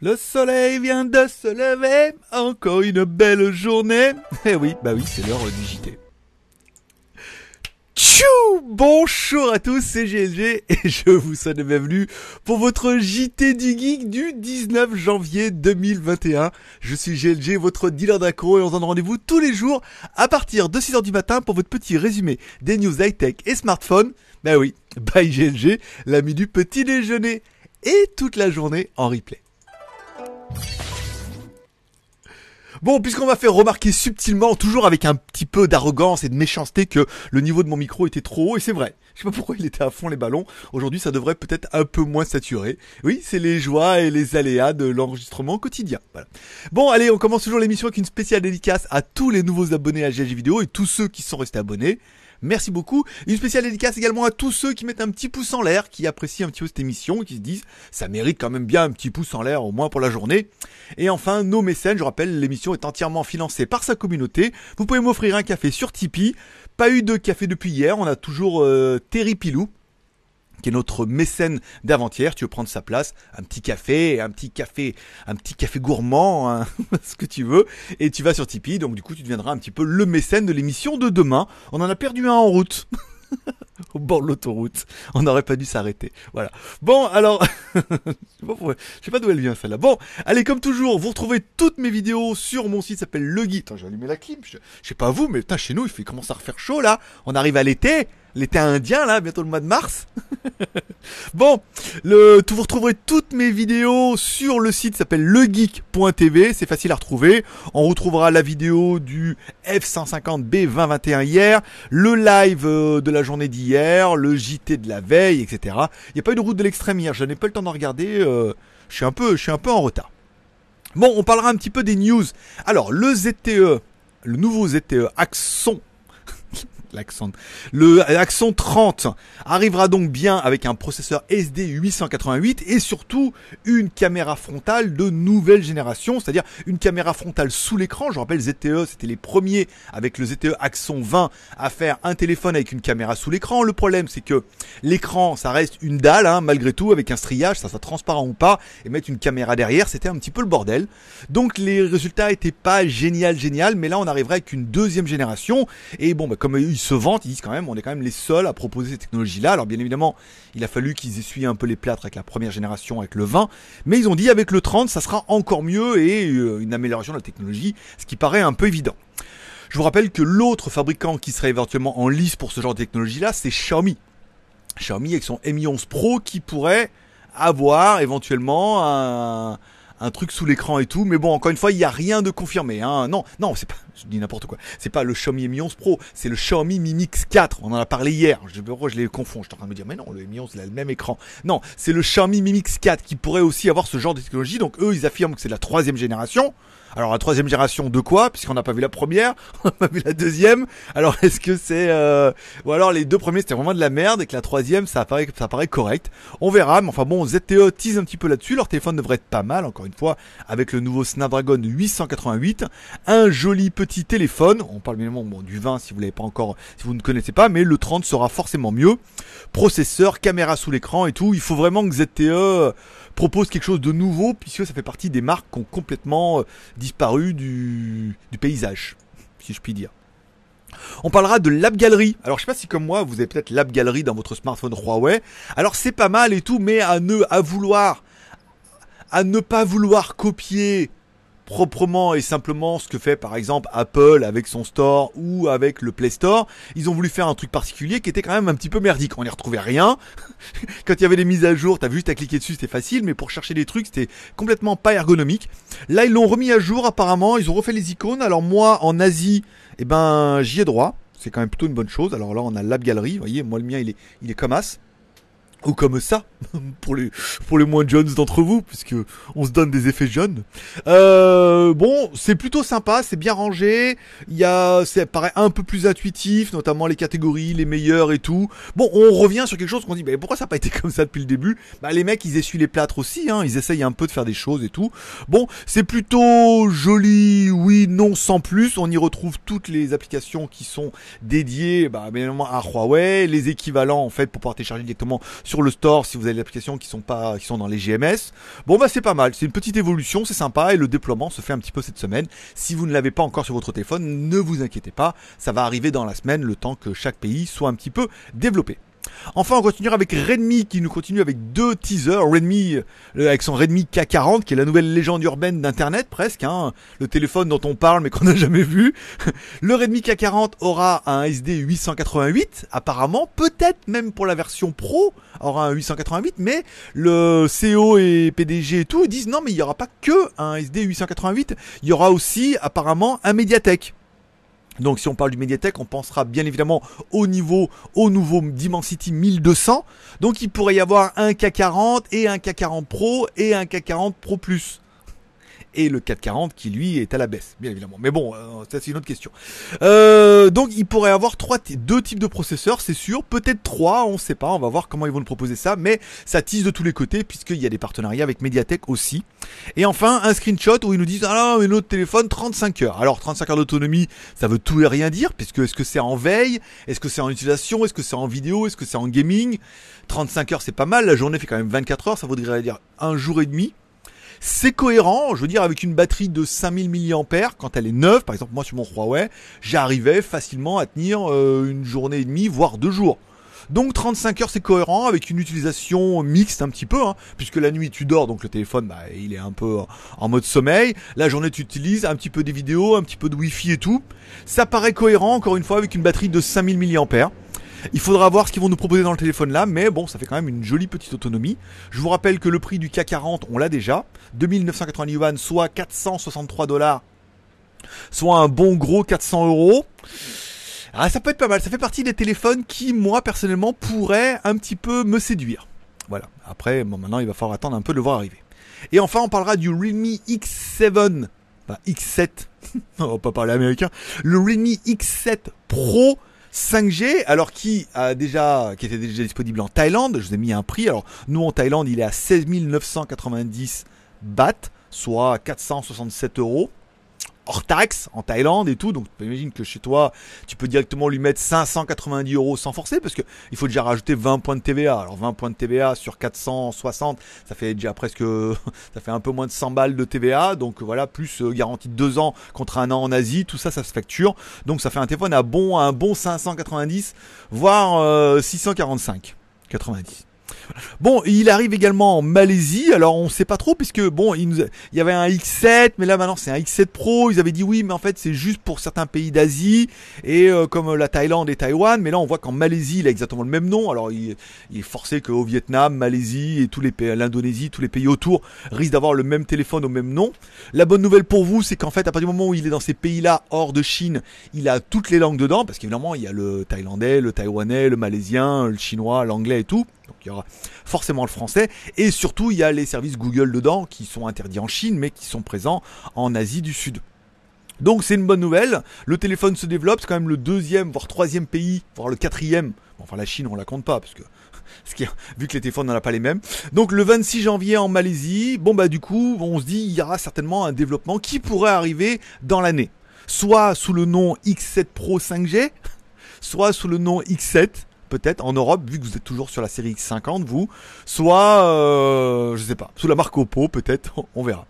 Le soleil vient de se lever, encore une belle journée. Eh oui, bah oui, c'est l'heure du JT. Tchou Bonjour à tous, c'est GLG et je vous souhaite la bienvenue pour votre JT du Geek du 19 janvier 2021. Je suis GLG, votre dealer d'accro et on se donne rendez-vous tous les jours à partir de 6h du matin pour votre petit résumé des news high-tech et smartphones. Bah oui, bye GLG, l'ami du petit déjeuner et toute la journée en replay. Bon, puisqu'on m'a fait remarquer subtilement, toujours avec un petit peu d'arrogance et de méchanceté, que le niveau de mon micro était trop haut, et c'est vrai. Je sais pas pourquoi il était à fond les ballons. Aujourd'hui, ça devrait peut-être un peu moins saturer. Oui, c'est les joies et les aléas de l'enregistrement quotidien. Voilà. Bon, allez, on commence toujours l'émission avec une spéciale dédicace à tous les nouveaux abonnés à GG Vidéo et tous ceux qui sont restés abonnés. Merci beaucoup. Une spéciale dédicace également à tous ceux qui mettent un petit pouce en l'air, qui apprécient un petit peu cette émission, qui se disent ça mérite quand même bien un petit pouce en l'air au moins pour la journée. Et enfin, nos mécènes, je rappelle, l'émission est entièrement financée par sa communauté. Vous pouvez m'offrir un café sur Tipeee. Pas eu de café depuis hier, on a toujours euh, Terry Pilou qui est notre mécène d'avant-hier. Tu veux prendre sa place, un petit café, un petit café, un petit café gourmand, hein, ce que tu veux, et tu vas sur Tipeee. Donc du coup, tu deviendras un petit peu le mécène de l'émission de demain. On en a perdu un en route. au bord de l'autoroute. On n'aurait pas dû s'arrêter. Voilà. Bon, alors, je sais pas d'où elle vient celle-là. Bon, allez, comme toujours, vous retrouvez toutes mes vidéos sur mon site, s'appelle Le Guide. Attends, j'ai allumé la clim. Je, sais pas vous, mais putain, chez nous, il, fait, commencer à refaire chaud là. On arrive à l'été l'été indien là, bientôt le mois de mars. bon, le, vous retrouverez toutes mes vidéos sur le site s'appelle legeek.tv, c'est facile à retrouver. On retrouvera la vidéo du F150B2021 hier, le live euh, de la journée d'hier le JT de la veille, etc. Il n'y a pas eu de route de l'extrême hier, je n'ai pas eu le temps d'en regarder, euh, je, suis un peu, je suis un peu en retard. Bon, on parlera un petit peu des news. Alors, le ZTE, le nouveau ZTE Axon l'accent. Le Axon 30 arrivera donc bien avec un processeur SD 888 et surtout une caméra frontale de nouvelle génération, c'est-à-dire une caméra frontale sous l'écran. Je rappelle, ZTE, c'était les premiers avec le ZTE Axon 20 à faire un téléphone avec une caméra sous l'écran. Le problème, c'est que l'écran, ça reste une dalle, hein, malgré tout, avec un striage, ça ça transparent ou pas, et mettre une caméra derrière, c'était un petit peu le bordel. Donc les résultats étaient pas génial, génial, mais là on arriverait avec une deuxième génération. Et bon, bah, comme ils se vantent, ils disent quand même, on est quand même les seuls à proposer ces technologies-là. Alors bien évidemment, il a fallu qu'ils essuient un peu les plâtres avec la première génération, avec le 20, mais ils ont dit avec le 30, ça sera encore mieux et euh, une amélioration de la technologie, ce qui paraît un peu évident. Je vous rappelle que l'autre fabricant qui serait éventuellement en lice pour ce genre de technologie-là, c'est Xiaomi. Xiaomi avec son Mi 11 Pro qui pourrait avoir éventuellement un un truc sous l'écran et tout. Mais bon, encore une fois, il n'y a rien de confirmé. Hein. Non, non, c'est pas, je dis n'importe quoi. C'est pas le Xiaomi Mi 11 Pro, c'est le Xiaomi Mi Mix 4. On en a parlé hier. Je, je les confonds. Je suis en train de me dire, mais non, le Mi 11 il a le même écran. Non, c'est le Xiaomi Mi Mix 4 qui pourrait aussi avoir ce genre de technologie. Donc eux, ils affirment que c'est la troisième génération. Alors la troisième génération de quoi Puisqu'on n'a pas vu la première, on n'a pas vu la deuxième. Alors est-ce que c'est euh... ou alors les deux premiers c'était vraiment de la merde et que la troisième ça paraît ça paraît correct. On verra. Mais enfin bon, ZTE tease un petit peu là-dessus. Leur téléphone devrait être pas mal encore une fois avec le nouveau Snapdragon 888, un joli petit téléphone. On parle bien bon, du 20 si vous l'avez pas encore, si vous ne connaissez pas, mais le 30 sera forcément mieux. Processeur, caméra sous l'écran et tout. Il faut vraiment que ZTE euh, propose quelque chose de nouveau puisque ça fait partie des marques qui ont complètement euh, disparu du, paysage, si je puis dire. On parlera de l'App galerie Alors je sais pas si comme moi vous avez peut-être l'App galerie dans votre smartphone Huawei. Alors c'est pas mal et tout, mais à ne à vouloir à ne pas vouloir copier proprement et simplement ce que fait par exemple Apple avec son store ou avec le Play Store. Ils ont voulu faire un truc particulier qui était quand même un petit peu merdique. On n'y retrouvait rien. Quand il y avait des mises à jour, t'as juste à cliquer dessus, c'était facile, mais pour chercher des trucs, c'était complètement pas ergonomique. Là, ils l'ont remis à jour apparemment, ils ont refait les icônes. Alors moi, en Asie, eh ben, j'y ai droit. C'est quand même plutôt une bonne chose. Alors là, on a la galerie vous voyez, moi le mien, il est, il est comme as ou comme ça, pour les, pour les moins jeunes d'entre vous, puisque on se donne des effets jeunes. Euh, bon, c'est plutôt sympa, c'est bien rangé, il y a, ça paraît un peu plus intuitif, notamment les catégories, les meilleurs et tout. Bon, on revient sur quelque chose qu'on dit, mais pourquoi ça n'a pas été comme ça depuis le début? Bah, les mecs, ils essuient les plâtres aussi, hein, ils essayent un peu de faire des choses et tout. Bon, c'est plutôt joli, oui, non, sans plus. On y retrouve toutes les applications qui sont dédiées, bah, à Huawei, les équivalents, en fait, pour pouvoir télécharger directement sur le store si vous avez des applications qui sont pas qui sont dans les GMS. Bon bah c'est pas mal, c'est une petite évolution, c'est sympa et le déploiement se fait un petit peu cette semaine. Si vous ne l'avez pas encore sur votre téléphone, ne vous inquiétez pas, ça va arriver dans la semaine le temps que chaque pays soit un petit peu développé. Enfin, on continuera avec Redmi qui nous continue avec deux teasers. Redmi euh, avec son Redmi K40 qui est la nouvelle légende urbaine d'Internet presque, hein, le téléphone dont on parle mais qu'on n'a jamais vu. Le Redmi K40 aura un SD 888 apparemment, peut-être même pour la version Pro aura un 888, mais le CEO et PDG et tout disent non mais il n'y aura pas que un SD 888, il y aura aussi apparemment un Mediatek. Donc si on parle du MediaTek, on pensera bien évidemment au niveau, au nouveau Dimensity 1200. Donc il pourrait y avoir un K40 et un K40 Pro et un K40 Pro Plus et le 440 qui lui est à la baisse, bien évidemment. Mais bon, euh, ça c'est une autre question. Euh, donc il pourrait avoir deux types de processeurs, c'est sûr, peut-être trois, on ne sait pas, on va voir comment ils vont nous proposer ça, mais ça tisse de tous les côtés puisqu'il y a des partenariats avec Mediatek aussi. Et enfin, un screenshot où ils nous disent ah mais notre téléphone 35 heures. Alors 35 heures d'autonomie, ça veut tout et rien dire puisque est-ce que c'est en veille, est-ce que c'est en utilisation, est-ce que c'est en vidéo, est-ce que c'est en gaming 35 heures, c'est pas mal, la journée fait quand même 24 heures, ça voudrait dire un jour et demi. C'est cohérent, je veux dire, avec une batterie de 5000 mAh, quand elle est neuve, par exemple moi sur mon Huawei, j'arrivais facilement à tenir euh, une journée et demie, voire deux jours. Donc 35 heures c'est cohérent avec une utilisation mixte un petit peu, hein, puisque la nuit tu dors donc le téléphone bah, il est un peu en mode sommeil. La journée tu utilises un petit peu des vidéos, un petit peu de wifi et tout. Ça paraît cohérent encore une fois avec une batterie de 5000 mAh. Il faudra voir ce qu'ils vont nous proposer dans le téléphone là, mais bon, ça fait quand même une jolie petite autonomie. Je vous rappelle que le prix du K40, on l'a déjà, 2980 yuan, soit 463 dollars, soit un bon gros 400 euros. Ah, ça peut être pas mal, ça fait partie des téléphones qui, moi, personnellement, pourraient un petit peu me séduire. Voilà, après, bon, maintenant, il va falloir attendre un peu de le voir arriver. Et enfin, on parlera du Realme X7, enfin, X7, on va pas parler américain, le Realme X7 Pro 5G, alors qui a déjà, qui était déjà disponible en Thaïlande. Je vous ai mis un prix. Alors nous en Thaïlande, il est à 16 990 bahts, soit 467 euros hors taxe en Thaïlande et tout. Donc, tu imagine que chez toi, tu peux directement lui mettre 590 euros sans forcer parce que il faut déjà rajouter 20 points de TVA. Alors, 20 points de TVA sur 460, ça fait déjà presque, ça fait un peu moins de 100 balles de TVA. Donc, voilà, plus euh, garantie de 2 ans contre un an en Asie, tout ça, ça se facture. Donc, ça fait un téléphone à bon, un bon 590, voire 645, euh, 90. Bon, il arrive également en Malaisie. Alors on ne sait pas trop puisque bon, il, il y avait un X7, mais là maintenant c'est un X7 Pro. Ils avaient dit oui, mais en fait c'est juste pour certains pays d'Asie et euh, comme la Thaïlande et Taïwan. Mais là on voit qu'en Malaisie il a exactement le même nom. Alors il, est forcé qu'au Vietnam, Malaisie et tous les pays, l'Indonésie, tous les pays autour risquent d'avoir le même téléphone au même nom. La bonne nouvelle pour vous, c'est qu'en fait à partir du moment où il est dans ces pays-là hors de Chine, il a toutes les langues dedans parce qu'évidemment il y a le thaïlandais, le taïwanais, le malaisien, le chinois, l'anglais et tout. Donc il y aura forcément le français. Et surtout, il y a les services Google dedans qui sont interdits en Chine, mais qui sont présents en Asie du Sud. Donc c'est une bonne nouvelle. Le téléphone se développe, c'est quand même le deuxième, voire troisième pays, voire le quatrième. enfin la Chine on la compte pas parce que vu que les téléphones n'en a pas les mêmes. Donc le 26 janvier en Malaisie, bon bah du coup on se dit il y aura certainement un développement qui pourrait arriver dans l'année. Soit sous le nom X7 Pro 5G, soit sous le nom X7, peut-être en Europe, vu que vous êtes toujours sur la série X50, vous, soit, euh, je sais pas, sous la marque Oppo, peut-être, on verra.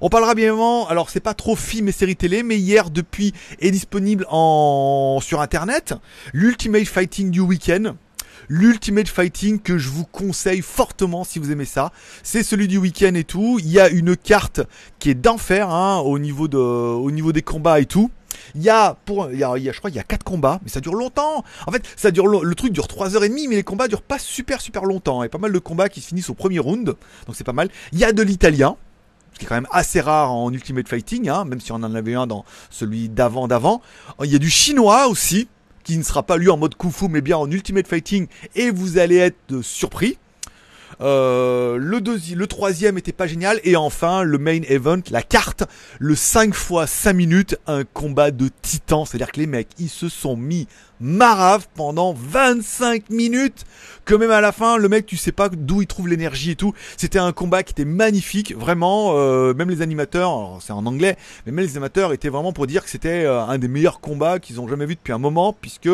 On parlera bien évidemment, alors c'est pas trop film et série télé, mais hier depuis est disponible en sur internet l'Ultimate Fighting du week-end. L'Ultimate Fighting que je vous conseille fortement si vous aimez ça. C'est celui du week-end et tout. Il y a une carte qui est d'enfer hein, au niveau de, au niveau des combats et tout. Il y a, pour, a, je crois, il y a quatre combats, mais ça dure longtemps. En fait, ça dure, le truc dure 3h30, mais les combats durent pas super, super longtemps. Hein. Il y a pas mal de combats qui se finissent au premier round, donc c'est pas mal. Il y a de l'italien, ce qui est quand même assez rare en Ultimate Fighting, hein, même si on en avait un dans celui d'avant d'avant. Oh, il y a du chinois aussi, qui ne sera pas lu en mode Kung mais bien en Ultimate Fighting, et vous allez être surpris. Euh, le le troisième était pas génial. Et enfin, le main event, la carte, le 5 fois 5 minutes, un combat de titans. C'est-à-dire que les mecs, ils se sont mis marave pendant 25 minutes. Que même à la fin, le mec, tu sais pas d'où il trouve l'énergie et tout. C'était un combat qui était magnifique, vraiment. Euh, même les animateurs, c'est en anglais, mais même les animateurs étaient vraiment pour dire que c'était euh, un des meilleurs combats qu'ils ont jamais vu depuis un moment, puisque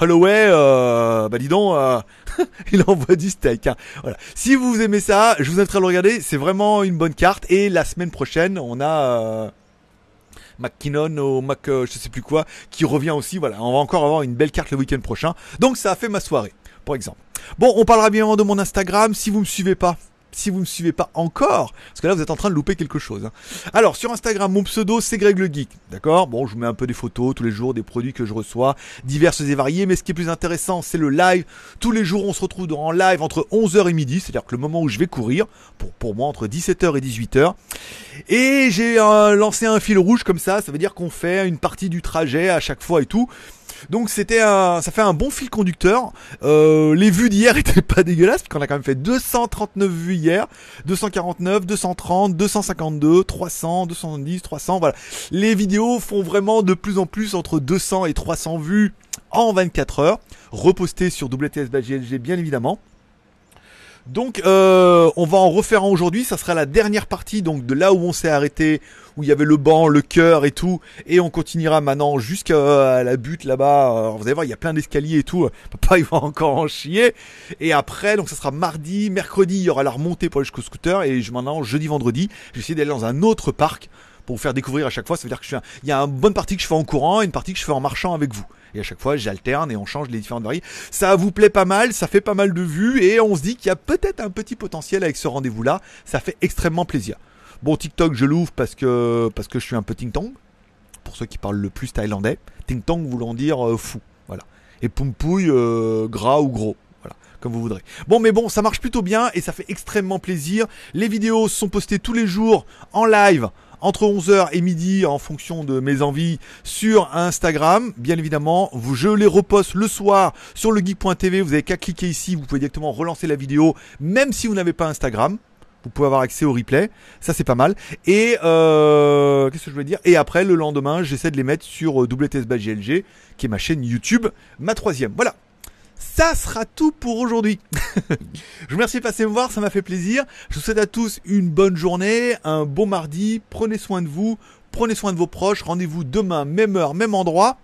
Holloway, euh, bah dis donc, euh, il envoie du steak. Hein. Voilà. Si vous aimez ça, je vous invite à le regarder. C'est vraiment une bonne carte. Et la semaine prochaine, on a. Euh, McKinnon ou Mac je sais plus quoi qui revient aussi voilà on va encore avoir une belle carte le week-end prochain donc ça a fait ma soirée par exemple bon on parlera bien de mon Instagram si vous me suivez pas si vous me suivez pas encore, parce que là vous êtes en train de louper quelque chose. Hein. Alors sur Instagram, mon pseudo c'est Greg le Geek, d'accord Bon, je vous mets un peu des photos tous les jours, des produits que je reçois, diverses et variées, mais ce qui est plus intéressant c'est le live. Tous les jours on se retrouve en live entre 11h et midi, c'est-à-dire que le moment où je vais courir, pour, pour moi entre 17h et 18h. Et j'ai euh, lancé un fil rouge comme ça, ça veut dire qu'on fait une partie du trajet à chaque fois et tout. Donc c'était un, ça fait un bon fil conducteur. Euh, les vues d'hier étaient pas dégueulasses parce qu'on a quand même fait 239 vues hier, 249, 230, 252, 300, 270, 300. Voilà. Les vidéos font vraiment de plus en plus entre 200 et 300 vues en 24 heures, repostées sur WTS bien évidemment. Donc euh, on va en refaire un aujourd'hui, ça sera la dernière partie donc de là où on s'est arrêté, où il y avait le banc, le cœur et tout, et on continuera maintenant jusqu'à euh, la butte là-bas. Vous allez voir, il y a plein d'escaliers et tout. Papa, il va encore en chier. Et après, donc ça sera mardi, mercredi, il y aura la remontée pour aller jusqu'au scooter, et maintenant jeudi, vendredi, j'essaie d'aller dans un autre parc pour vous faire découvrir à chaque fois. Ça veut dire que je il y a une bonne partie que je fais en courant et une partie que je fais en marchant avec vous. Et à chaque fois, j'alterne et on change les différentes variétés. Ça vous plaît pas mal, ça fait pas mal de vues et on se dit qu'il y a peut-être un petit potentiel avec ce rendez-vous-là. Ça fait extrêmement plaisir. Bon, TikTok, je l'ouvre parce que, parce que je suis un peu ting-tong. Pour ceux qui parlent le plus thaïlandais, ting-tong voulant dire euh, fou. Voilà. Et Pompouille, euh, gras ou gros Voilà, comme vous voudrez. Bon, mais bon, ça marche plutôt bien et ça fait extrêmement plaisir. Les vidéos sont postées tous les jours en live entre 11h et midi en fonction de mes envies sur Instagram. Bien évidemment, je les reposte le soir sur le geek.tv. Vous n'avez qu'à cliquer ici, vous pouvez directement relancer la vidéo, même si vous n'avez pas Instagram. Vous pouvez avoir accès au replay, ça c'est pas mal. Et euh, qu'est-ce que je voulais dire Et après, le lendemain, j'essaie de les mettre sur euh, WTSBGLG, qui est ma chaîne YouTube, ma troisième. Voilà, ça sera tout pour aujourd'hui. je vous remercie de passer me voir, ça m'a fait plaisir. Je vous souhaite à tous une bonne journée, un bon mardi. Prenez soin de vous, prenez soin de vos proches. Rendez-vous demain, même heure, même endroit.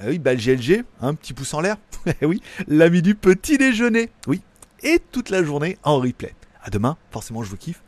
Ah oui, bah le GLG, un hein, petit pouce en l'air. Eh oui, l'ami du petit déjeuner. Oui, et toute la journée en replay. À demain, forcément, je vous kiffe.